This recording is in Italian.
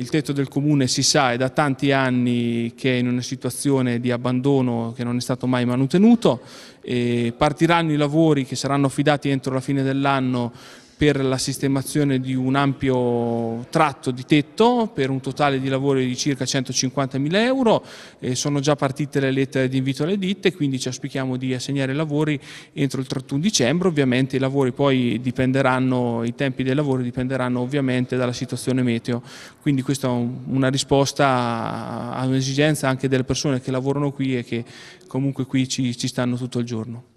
Il tetto del comune si sa è da tanti anni che è in una situazione di abbandono che non è stato mai manutenuto. partiranno i lavori che saranno affidati entro la fine dell'anno per la sistemazione di un ampio tratto di tetto per un totale di lavori di circa 150.000 euro. E sono già partite le lettere di invito alle ditte, quindi ci auspichiamo di assegnare i lavori entro il 31 dicembre. Ovviamente i lavori poi dipenderanno, i tempi dei lavori dipenderanno ovviamente dalla situazione meteo. Quindi questa è una risposta a un'esigenza anche delle persone che lavorano qui e che comunque qui ci, ci stanno tutto il giorno.